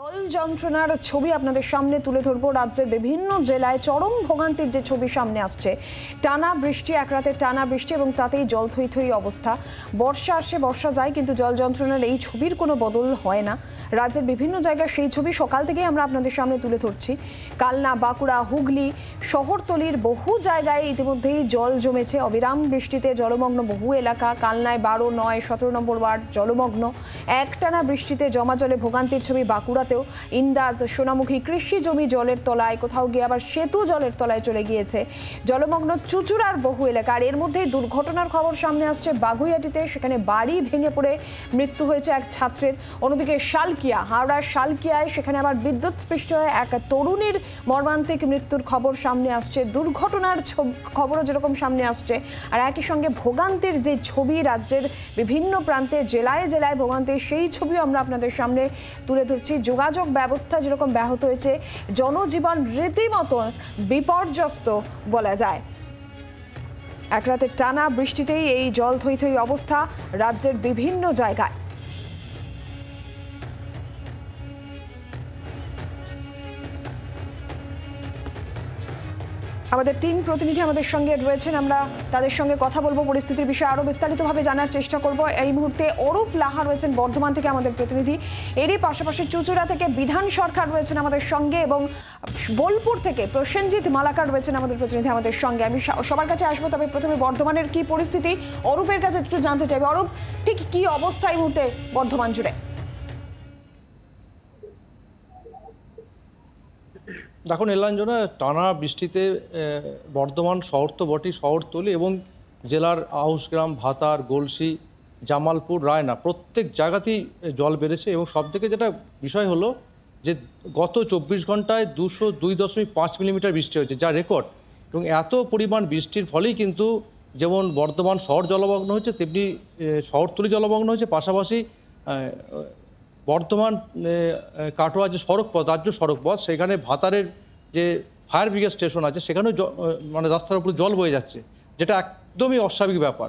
জল যন্ত্রণার ছবি আপনাদের সামনে তুলে ধরবো রাজ্যের বিভিন্ন জেলায় চরম ভোগান্তির যে ছবি সামনে আসছে টানা বৃষ্টি এক রাতে টানা বৃষ্টি এবং তাতেই জল থই থই অবস্থা বর্ষা আসে বর্ষা যায় কিন্তু জল যন্ত্রণার এই ছবির কোনো বদল হয় না রাজ্যের বিভিন্ন জায়গায় সেই ছবি সকাল থেকেই আমরা আপনাদের সামনে তুলে ধরছি কালনা বাঁকুড়া হুগলি শহরতলির বহু জায়গায় ইতিমধ্যেই জল জমেছে অবিরাম বৃষ্টিতে জলমগ্ন বহু এলাকা কালনায় বারো নয় সতেরো নম্বর ওয়ার্ড জলমগ্ন একটানা বৃষ্টিতে জমা জলে ভোগান্তির ছবি বাঁকুড়া কলকাতাতেও ইন্দাজ সোনামুখী কৃষি জমি জলের তলায় কোথাও গিয়ে আবার সেতু জলের তলায় চলে গিয়েছে জলমগ্ন চুচুড়ার বহু এলাকা আর এর মধ্যেই দুর্ঘটনার খবর সামনে আসছে বাগুইয়াটিতে সেখানে বাড়ি ভেঙে পড়ে মৃত্যু হয়েছে এক ছাত্রের অন্যদিকে শালকিয়া হাওড়ার শালকিয়ায় সেখানে আবার বিদ্যুৎ স্পৃষ্ট হয়ে এক তরুণীর মর্মান্তিক মৃত্যুর খবর সামনে আসছে দুর্ঘটনার খবরও যেরকম সামনে আসছে আর একই সঙ্গে ভোগান্তির যে ছবি রাজ্যের বিভিন্ন প্রান্তে জেলায় জেলায় ভোগান্তির সেই ছবিও আমরা আপনাদের সামনে তুলে ধরছি যোগাযোগ ব্যবস্থা যেরকম ব্যাহত হয়েছে জনজীবন রীতিমতন বিপর্যস্ত বলা যায় এক রাতের টানা বৃষ্টিতেই এই জল থই থই অবস্থা রাজ্যের বিভিন্ন জায়গায় আমাদের তিন প্রতিনিধি আমাদের সঙ্গে রয়েছেন আমরা তাদের সঙ্গে কথা বলবো পরিস্থিতির বিষয়ে আরও বিস্তারিতভাবে জানার চেষ্টা করব এই মুহূর্তে অরূপ লাহা রয়েছেন বর্ধমান থেকে আমাদের প্রতিনিধি এরই পাশাপাশি চুচুড়া থেকে বিধান সরকার রয়েছেন আমাদের সঙ্গে এবং বোলপুর থেকে প্রসেনজিৎ মালাকার রয়েছেন আমাদের প্রতিনিধি আমাদের সঙ্গে আমি সবার কাছে আসবো তবে প্রথমে বর্ধমানের কি পরিস্থিতি অরূপের কাছে একটু জানতে চাইবে অরূপ ঠিক কি অবস্থা এই মুহূর্তে বর্ধমান জুড়ে দেখুন এলাঞ্জনা টানা বৃষ্টিতে বর্ধমান শহর তো বটি শহরতলি এবং জেলার আউসগ্রাম ভাতার গলসি জামালপুর রায়না প্রত্যেক জায়গাতেই জল বেড়েছে এবং সব থেকে যেটা বিষয় হলো যে গত চব্বিশ ঘন্টায় দুশো দুই দশমিক পাঁচ মিলিমিটার বৃষ্টি হয়েছে যা রেকর্ড এবং এত পরিমাণ বৃষ্টির ফলেই কিন্তু যেমন বর্ধমান শহর জলমগ্ন হয়েছে তেমনি শহরতলি জলমগ্ন হয়েছে পাশাপাশি বর্তমান কাটোয়া যে সড়ক পথ রাজ্য সড়ক পথ সেখানে ভাতারের যে ফায়ার ব্রিগেড স্টেশন আছে সেখানেও মানে রাস্তার উপরে জল বয়ে যাচ্ছে যেটা একদমই অস্বাভাবিক ব্যাপার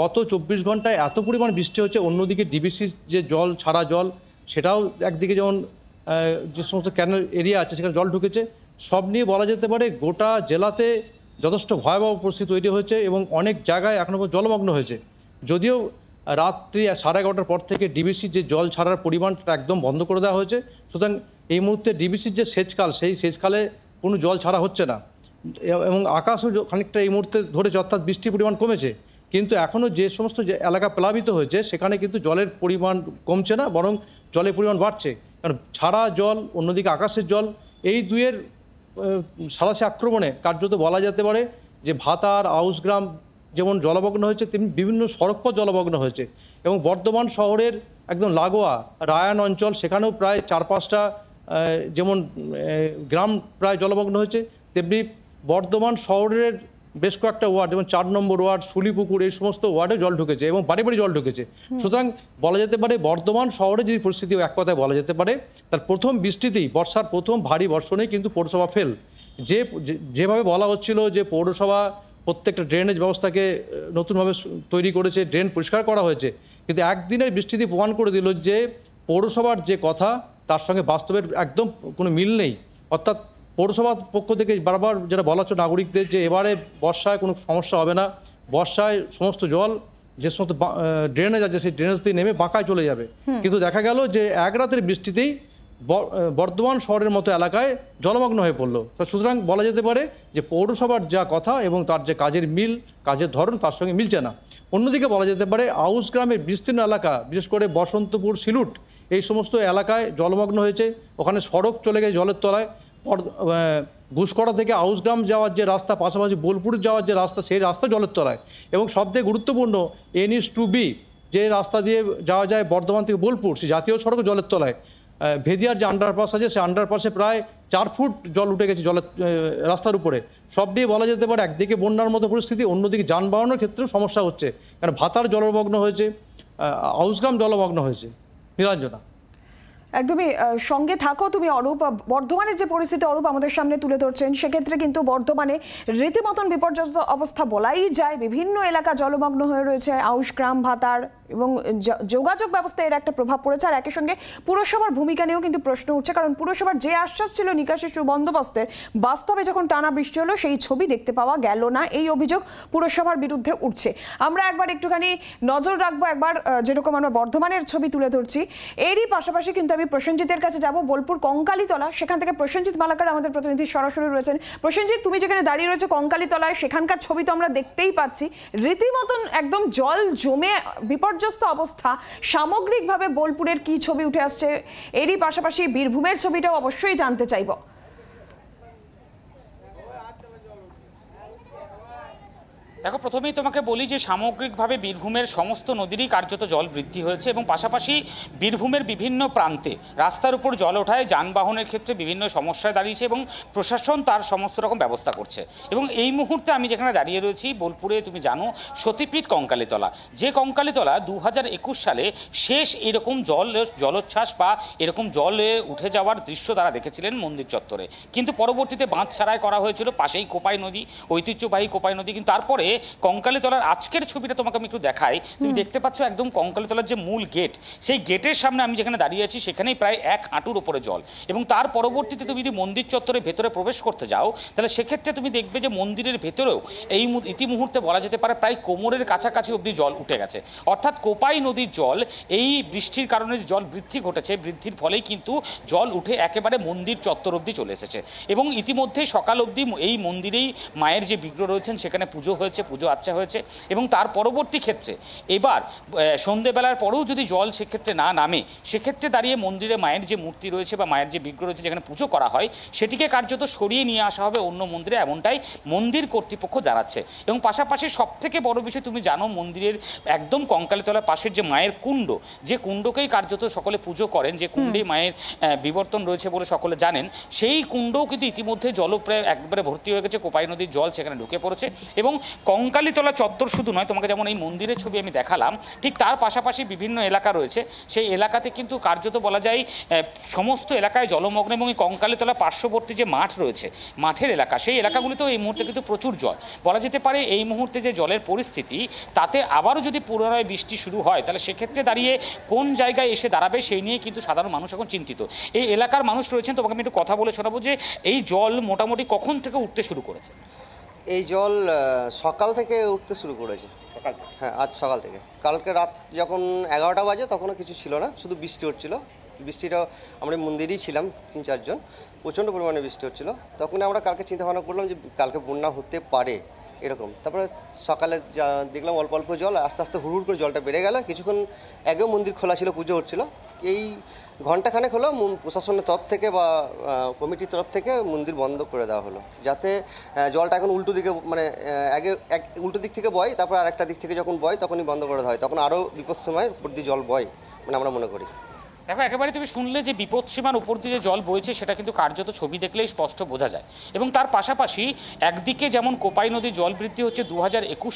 গত চব্বিশ ঘন্টায় এত পরিমাণ বৃষ্টি হচ্ছে অন্যদিকে ডিবিসি যে জল ছাড়া জল সেটাও একদিকে যেমন যে সমস্ত ক্যানেল এরিয়া আছে সেখানে জল ঢুকেছে সব নিয়ে বলা যেতে পারে গোটা জেলাতে যথেষ্ট ভয়াবহ পরিস্থিতি তৈরি হয়েছে এবং অনেক জায়গায় এখনও জলমগ্ন হয়েছে যদিও রাত্রি সাড়ে এগারোটার পর থেকে ডিবিসি যে জল ছাড়ার পরিমাণটা একদম বন্ধ করে দেওয়া হয়েছে সুতরাং এই মুহূর্তে ডিবিসির যে সেচকাল সেই সেচকালে কোনো জল ছাড়া হচ্ছে না এবং আকাশও খানিকটা এই মুহূর্তে ধরে অর্থাৎ বৃষ্টির পরিমাণ কমেছে কিন্তু এখনও যে সমস্ত যে এলাকা প্লাবিত হয়েছে সেখানে কিন্তু জলের পরিমাণ কমছে না বরং জলের পরিমাণ বাড়ছে কারণ ছাড়া জল অন্যদিকে আকাশের জল এই দুয়ের সারাশে আক্রমণে কার্যত বলা যেতে পারে যে ভাতার আউসগ্রাম যেমন জলমগ্ন হয়েছে তেমনি বিভিন্ন সড়কপথ জলমগ্ন হয়েছে এবং বর্ধমান শহরের একদম লাগোয়া রায়ান অঞ্চল সেখানেও প্রায় চার পাঁচটা যেমন গ্রাম প্রায় জলমগ্ন হয়েছে তেমনি বর্ধমান শহরের বেশ কয়েকটা ওয়ার্ড যেমন চার নম্বর ওয়ার্ড শুলিপুকুর এই সমস্ত ওয়ার্ডে জল ঢুকেছে এবং বাড়ি বাড়ি জল ঢুকেছে সুতরাং বলা যেতে পারে বর্ধমান শহরে যদি পরিস্থিতি এক কথায় বলা যেতে পারে তার প্রথম বৃষ্টিতেই বর্ষার প্রথম ভারী বর্ষণেই কিন্তু পৌরসভা ফেল যে যেভাবে বলা হচ্ছিল যে পৌরসভা প্রত্যেকটা ড্রেনেজ ব্যবস্থাকে নতুনভাবে তৈরি করেছে ড্রেন পরিষ্কার করা হয়েছে কিন্তু একদিনের বৃষ্টিতে প্রমাণ করে দিল যে পৌরসভার যে কথা তার সঙ্গে বাস্তবের একদম কোনো মিল নেই অর্থাৎ পৌরসভার পক্ষ থেকে বারবার যেটা বলা হচ্ছে নাগরিকদের যে এবারে বর্ষায় কোনো সমস্যা হবে না বর্ষায় সমস্ত জল যে সমস্ত ড্রেনেজ আছে সেই ড্রেনেজ দিয়ে নেমে বাঁকায় চলে যাবে কিন্তু দেখা গেল যে এক রাতের বৃষ্টিতেই বর্ধমান শহরের মতো এলাকায় জলমগ্ন হয়ে পড়ল সুতরাং বলা যেতে পারে যে পৌরসভার যা কথা এবং তার যে কাজের মিল কাজের ধরন তার সঙ্গে মিলছে না অন্যদিকে বলা যেতে পারে আউস গ্রামের বিস্তীর্ণ এলাকা বিশেষ করে বসন্তপুর সিলুট এই সমস্ত এলাকায় জলমগ্ন হয়েছে ওখানে সড়ক চলে গেছে জলের তলায় ঘুষকড়া থেকে আউসগ্রাম যাওয়ার যে রাস্তা পাশাপাশি বোলপুর যাওয়ার যে রাস্তা সেই রাস্তা জলের তলায় এবং সবথেকে গুরুত্বপূর্ণ এন ইস টু বি যে রাস্তা দিয়ে যাওয়া যায় বর্ধমান থেকে বোলপুর সে জাতীয় সড়ক জলের তলায় ভেদিয়ার যে আন্ডারপাস আছে সে আন্ডারপাসে প্রায় চার ফুট জল উঠে গেছে জলের রাস্তার উপরে সব নিয়ে বলা যেতে পারে একদিকে বন্যার মতো পরিস্থিতি অন্যদিকে যানবাহনের ক্ষেত্রেও সমস্যা হচ্ছে কারণ ভাতার জলমগ্ন হয়েছে আউসগ্রাম জলমগ্ন হয়েছে নিরঞ্জনা একদমই সঙ্গে থাকো তুমি অরূপ বর্ধমানের যে পরিস্থিতি অরূপ আমাদের সামনে তুলে ধরছেন সেক্ষেত্রে কিন্তু বর্ধমানে রীতিমতন বিপর্যস্ত অবস্থা বলাই যায় বিভিন্ন এলাকা জলমগ্ন হয়ে রয়েছে আউশ গ্রাম ভাতার এবং যোগাযোগ ব্যবস্থায় এর একটা প্রভাব পড়েছে আর একই সঙ্গে পুরসভার ভূমিকা নিয়েও কিন্তু প্রশ্ন উঠছে কারণ পুরসভার যে আশ্বাস ছিল নিকাশি সুবন্দোবস্তের বাস্তবে যখন টানা বৃষ্টি হলো সেই ছবি দেখতে পাওয়া গেল না এই অভিযোগ পুরসভার বিরুদ্ধে উঠছে আমরা একবার একটুখানি নজর রাখবো একবার যেরকম আমরা বর্ধমানের ছবি তুলে ধরছি এরই পাশাপাশি কিন্তু আমি প্রসেনজিতের কাছে যাব বোলপুর কঙ্কালীতলা সেখান থেকে প্রসেনজিৎ মালাকার আমাদের প্রতিনিধি সরাসরি রয়েছেন প্রসেনজিৎ তুমি যেখানে দাঁড়িয়ে রয়েছে কঙ্কালীতলায় সেখানকার ছবি তো আমরা দেখতেই পাচ্ছি রীতিমতন একদম জল জমে বিপর্যয় বিপর্যস্ত অবস্থা সামগ্রিকভাবে বোলপুরের কি ছবি উঠে আসছে এরই পাশাপাশি বীরভূমের ছবিটাও অবশ্যই জানতে চাইব দেখো প্রথমেই তোমাকে বলি যে সামগ্রিকভাবে বীরভূমের সমস্ত নদীরই কার্যত জল বৃদ্ধি হয়েছে এবং পাশাপাশি বীরভূমের বিভিন্ন প্রান্তে রাস্তার উপর জল ওঠায় যানবাহনের ক্ষেত্রে বিভিন্ন সমস্যায় দাঁড়িয়েছে এবং প্রশাসন তার সমস্ত রকম ব্যবস্থা করছে এবং এই মুহূর্তে আমি যেখানে দাঁড়িয়ে রয়েছি বোলপুরে তুমি জানো সতীপীঠ কঙ্কালীতলা যে কঙ্কালীতলা দু হাজার একুশ সালে শেষ এরকম জল জলোচ্ছ্বাস বা এরকম জলে উঠে যাওয়ার দৃশ্য তারা দেখেছিলেন মন্দির চত্বরে কিন্তু পরবর্তীতে বাঁধ ছাড়াই করা হয়েছিল পাশেই কোপাই নদী ঐতিহ্যবাহী কোপাই নদী কিন্তু তারপরে কঙ্কালীতলার আজকের ছবিটা তোমাকে আমি একটু দেখাই তুমি দেখতে পাচ্ছ একদম কঙ্কালীতলার যে মূল গেট সেই গেটের সামনে আমি যেখানে দাঁড়িয়ে আছি সেখানেই প্রায় এক হাঁটুর ওপরে জল এবং তার পরবর্তীতে তুমি যদি মন্দির চত্বরে ভেতরে প্রবেশ করতে যাও তাহলে সেক্ষেত্রে তুমি দেখবে যে মন্দিরের ভেতরেও এই ইতিমুহূর্তে বলা যেতে পারে প্রায় কোমরের কাছাকাছি অব্দি জল উঠে গেছে অর্থাৎ কোপাই নদীর জল এই বৃষ্টির কারণে জল বৃদ্ধি ঘটেছে বৃদ্ধির ফলেই কিন্তু জল উঠে একেবারে মন্দির চত্বর অব্দি চলে এসেছে এবং ইতিমধ্যে সকাল অবধি এই মন্দিরেই মায়ের যে বিগ্রহ রয়েছেন সেখানে পুজো হয়েছে হয়েছে পুজো আচ্ছা হয়েছে এবং তার পরবর্তী ক্ষেত্রে এবার সন্ধেবেলার পরেও যদি জল সেক্ষেত্রে না নামে সেক্ষেত্রে দাঁড়িয়ে মন্দিরে মায়ের যে মূর্তি রয়েছে বা মায়ের যে বিগ্রহ রয়েছে যেখানে পুজো করা হয় সেটিকে কার্যত সরিয়ে নিয়ে আসা হবে অন্য মন্দিরে এমনটাই মন্দির কর্তৃপক্ষ জানাচ্ছে এবং পাশাপাশি সবথেকে বড় বিষয় তুমি জানো মন্দিরের একদম কঙ্কালীতলার পাশের যে মায়ের কুণ্ড যে কুণ্ডকেই কার্যত সকলে পুজো করেন যে কুণ্ডে মায়ের বিবর্তন রয়েছে বলে সকলে জানেন সেই কুণ্ডও কিন্তু ইতিমধ্যে জল প্রায় একবারে ভর্তি হয়ে গেছে কোপাই নদীর জল সেখানে ঢুকে পড়েছে এবং কঙ্কালীতলা চত্বর শুধু নয় তোমাকে যেমন এই মন্দিরের ছবি আমি দেখালাম ঠিক তার পাশাপাশি বিভিন্ন এলাকা রয়েছে সেই এলাকাতে কিন্তু কার্যত বলা যায় সমস্ত এলাকায় জলমগ্ন এবং এই কঙ্কালীতলা পার্শ্ববর্তী যে মাঠ রয়েছে মাঠের এলাকা সেই এলাকাগুলিতেও এই মুহূর্তে কিন্তু প্রচুর জল বলা যেতে পারে এই মুহূর্তে যে জলের পরিস্থিতি তাতে আবারও যদি পুনরায় বৃষ্টি শুরু হয় তাহলে সেক্ষেত্রে দাঁড়িয়ে কোন জায়গায় এসে দাঁড়াবে সেই নিয়ে কিন্তু সাধারণ মানুষ এখন চিন্তিত এই এলাকার মানুষ রয়েছেন তোমাকে আমি একটু কথা বলে শোনাবো যে এই জল মোটামুটি কখন থেকে উঠতে শুরু করেছে এই জল সকাল থেকে উঠতে শুরু করেছে সকাল হ্যাঁ আজ সকাল থেকে কালকে রাত যখন এগারোটা বাজে তখনও কিছু ছিল না শুধু বৃষ্টি হচ্ছিল বৃষ্টিটা আমরা মন্দিরেই ছিলাম তিন চারজন প্রচণ্ড পরিমাণে বৃষ্টি হচ্ছিল তখন আমরা কালকে চিন্তা ভাবনা করলাম যে কালকে বন্যা হতে পারে এরকম তারপরে সকালে যা দেখলাম অল্প অল্প জল আস্তে আস্তে হুড় হুড় করে জলটা বেড়ে গেল কিছুক্ষণ আগেও মন্দির খোলা ছিল পুজো হচ্ছিল এই ঘণ্টাখানেক হলো প্রশাসনের তরফ থেকে বা কমিটির তরফ থেকে মন্দির বন্ধ করে দেওয়া হলো যাতে জলটা এখন উল্টো দিকে মানে আগে এক উল্টো দিক থেকে বয় তারপর আরেকটা দিক থেকে যখন বয় তখনই বন্ধ করে দেওয়া হয় তখন আরও বিপদ সময় প্রতি জল বয় মানে আমরা মনে করি দেখো একেবারে তুমি শুনলে যে বিপদসীমার উপর দিয়ে জল বইছে সেটা কিন্তু কার্যত ছবি দেখলেই স্পষ্ট বোঝা যায় এবং তার পাশাপাশি একদিকে যেমন কোপাই নদী জল বৃদ্ধি হচ্ছে দু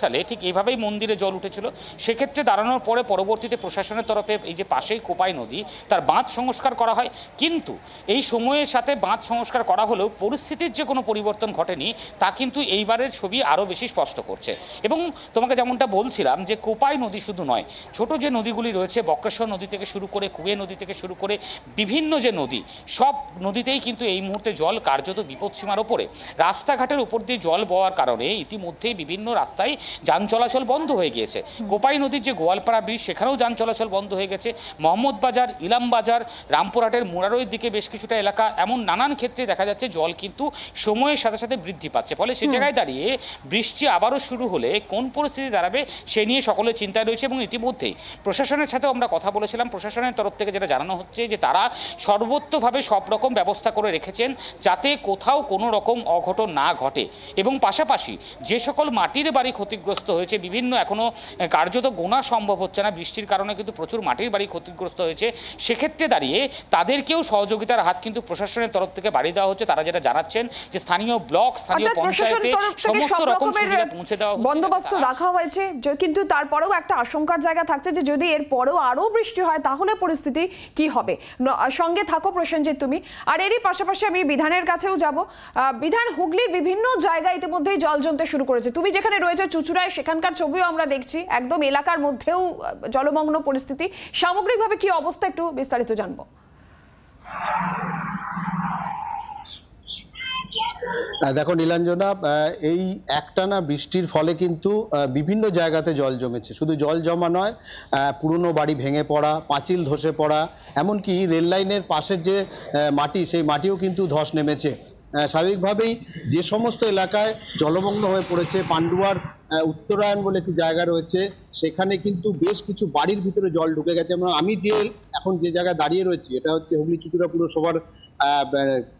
সালে ঠিক এভাবেই মন্দিরে জল উঠেছিল সেক্ষেত্রে দাঁড়ানোর পরে পরবর্তীতে প্রশাসনের তরফে এই যে পাশেই কোপাই নদী তার বাঁধ সংস্কার করা হয় কিন্তু এই সময়ের সাথে বাঁধ সংস্কার করা হলেও পরিস্থিতির যে কোনো পরিবর্তন ঘটেনি তা কিন্তু এইবারের ছবি আরও বেশি স্পষ্ট করছে এবং তোমাকে যেমনটা বলছিলাম যে কোপাই নদী শুধু নয় ছোট যে নদীগুলি রয়েছে বক্রেশ্বর নদী থেকে শুরু করে কুয়ে নদী নদী থেকে শুরু করে বিভিন্ন যে নদী সব নদীতেই কিন্তু এই মুহূর্তে জল কার্যত বিপদসীমার ওপরে রাস্তাঘাটের উপর দিয়ে জল বওয়ার কারণে ইতিমধ্যেই বিভিন্ন রাস্তায় যান চলাচল বন্ধ হয়ে গিয়েছে কোপাই নদীর যে গোয়ালপাড়া ব্রিজ সেখানেও যান চলাচল বন্ধ হয়ে গেছে মোহাম্মদবাজার ইলামবাজার রামপুরহাটের মুরারোয়ের দিকে বেশ কিছুটা এলাকা এমন নানান ক্ষেত্রে দেখা যাচ্ছে জল কিন্তু সময়ের সাথে সাথে বৃদ্ধি পাচ্ছে ফলে সে জায়গায় দাঁড়িয়ে বৃষ্টি আবারও শুরু হলে কোন পরিস্থিতি দাঁড়াবে সে নিয়ে সকলে চিন্তায় রয়েছে এবং ইতিমধ্যেই প্রশাসনের সাথেও আমরা কথা বলেছিলাম প্রশাসনের তরফ থেকে যেটা জানানো হচ্ছে যে তারা সর্বত্রভাবে সব রকম ব্যবস্থা করে রেখেছেন যাতে কোথাও কোনো রকম অঘটন না ঘটে এবং পাশাপাশি যে সকল মাটির বাড়ি ক্ষতিগ্রস্ত হয়েছে বিভিন্ন এখনও কার্যত গোনা সম্ভব হচ্ছে না বৃষ্টির কারণে কিন্তু প্রচুর মাটির বাড়ি ক্ষতিগ্রস্ত হয়েছে সেক্ষেত্রে দাঁড়িয়ে তাদেরকেও সহযোগিতার হাত কিন্তু প্রশাসনের তরফ থেকে বাড়িয়ে দেওয়া হচ্ছে তারা যেটা জানাচ্ছেন যে স্থানীয় ব্লক স্থানীয় পঞ্চায়েতে সমস্ত রকম সুবিধা পৌঁছে দেওয়া বন্দোবস্ত রাখা হয়েছে কিন্তু তারপরেও একটা আশঙ্কার জায়গা থাকছে যে যদি এরপরেও আরও বৃষ্টি হয় তাহলে পরিস্থিতি কি হবে সঙ্গে থাকো প্রসেনজিৎ তুমি আর এরই পাশাপাশি আমি বিধানের কাছেও যাব বিধান হুগলির বিভিন্ন জায়গায় ইতিমধ্যেই জল জমতে শুরু করেছে তুমি যেখানে রয়েছে চুচুড়ায় সেখানকার ছবিও আমরা দেখছি একদম এলাকার মধ্যেও জলমগ্ন পরিস্থিতি সামগ্রিকভাবে কি অবস্থা একটু বিস্তারিত জানবো দেখো নীলাঞ্জনা এই একটানা বৃষ্টির ফলে কিন্তু বিভিন্ন জায়গাতে জল জমেছে শুধু জল জমা নয় পুরনো বাড়ি ভেঙে পড়া পাঁচিল ধসে পড়া এমনকি রেললাইনের পাশের যে মাটি সেই মাটিও কিন্তু ধস নেমেছে স্বাভাবিকভাবেই যে সমস্ত এলাকায় জলমগ্ন হয়ে পড়েছে পান্ডুয়ার উত্তরায়ণ বলে একটি জায়গা রয়েছে সেখানে কিন্তু বেশ কিছু বাড়ির ভিতরে জল ঢুকে গেছে এবং আমি যে এখন যে জায়গায় দাঁড়িয়ে রয়েছি এটা হচ্ছে হুগলি চুচুড়া পুরসভার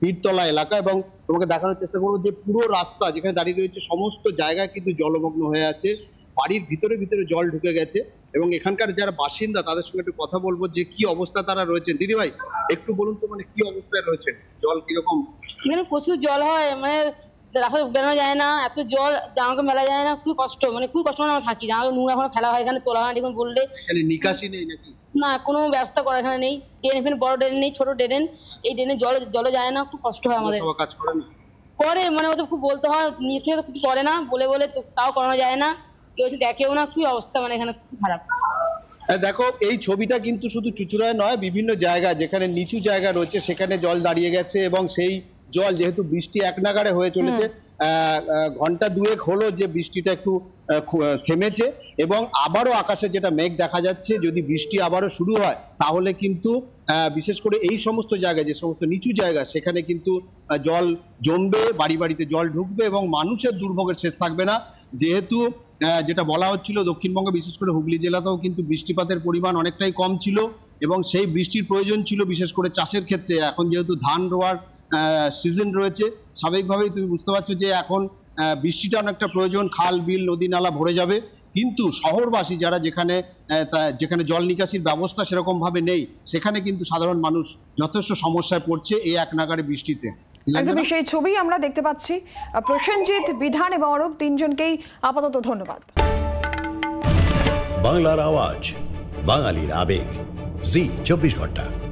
বীরতলা মানে এলাকা এবং তোমাকে দেখানোর চেষ্টা করবো যে পুরো রাস্তা যেখানে দাঁড়িয়ে রয়েছে সমস্ত জায়গা কিন্তু জলমগ্ন হয়ে আছে বাড়ির ভিতরে ভিতরে জল ঢুকে গেছে এবং এখানকার যারা বাসিন্দা তাদের সঙ্গে একটু কথা বলবো যে কি অবস্থা তারা রয়েছেন দিদি ভাই একটু বলুন তো মানে কি অবস্থায় রয়েছেন জল কিরকম এখানে প্রচুর জল হয় মানে রাস্তা বেরোনো যায় না এত জল জামাকে মেলা যায় না খুব কষ্ট মানে খুব কষ্ট মানে আমরা থাকি জামাকে নোংরা ফেলা হয় এখানে তোলা হয় না বললে নিকাশি নেই নাকি না কোনো ব্যবস্থা করা এখানে নেই ড্রেন ফেন বড় ড্রেন নেই ছোট ড্রেন এই ড্রেনে জল জল যায় না খুব কষ্ট হয় আমাদের পৌরসভা কাজ করে না করে মানে ওদের খুব বলতে হয় নিজে থেকে তো কিছু করে না বলে বলে তাও করানো যায় না কেউ এসে দেখেও না কি অবস্থা মানে এখানে খুব খারাপ দেখো এই ছবিটা কিন্তু শুধু চুচুড়ায় নয় বিভিন্ন জায়গা যেখানে নিচু জায়গা রয়েছে সেখানে জল দাঁড়িয়ে গেছে এবং সেই জল যেহেতু বৃষ্টি এক নাগারে হয়ে চলেছে ঘন্টা দুয়েক হলো যে বৃষ্টিটা একটু থেমেছে এবং আবারও আকাশে যেটা মেঘ দেখা যাচ্ছে যদি বৃষ্টি আবারও শুরু হয় তাহলে কিন্তু বিশেষ করে এই সমস্ত জায়গায় যে সমস্ত নিচু জায়গা সেখানে কিন্তু জল জমবে বাড়ি বাড়িতে জল ঢুকবে এবং মানুষের দুর্ভোগের শেষ থাকবে না যেহেতু যেটা বলা হচ্ছিল দক্ষিণবঙ্গে বিশেষ করে হুগলি জেলাতেও কিন্তু বৃষ্টিপাতের পরিমাণ অনেকটাই কম ছিল এবং সেই বৃষ্টির প্রয়োজন ছিল বিশেষ করে চাষের ক্ষেত্রে এখন যেহেতু ধান রোয়ার সিজন রয়েছে স্বাভাবিকভাবেই তুমি বুঝতে পারছো যে এখন বৃষ্টিটা অনেকটা প্রয়োজন খাল বিল নদী নালা ভরে যাবে কিন্তু শহরবাসী যারা যেখানে যেখানে জল নিকাশির ব্যবস্থা সেরকমভাবে নেই সেখানে কিন্তু সাধারণ মানুষ যথেষ্ট সমস্যায় পড়ছে এই এক নাগারে বৃষ্টিতে একদমই সেই ছবি আমরা দেখতে পাচ্ছি প্রসেনজিৎ বিধান এবং অরূপ তিনজনকেই আপাতত ধন্যবাদ বাংলার আওয়াজ বাঙালির আবেগ জি চব্বিশ ঘন্টা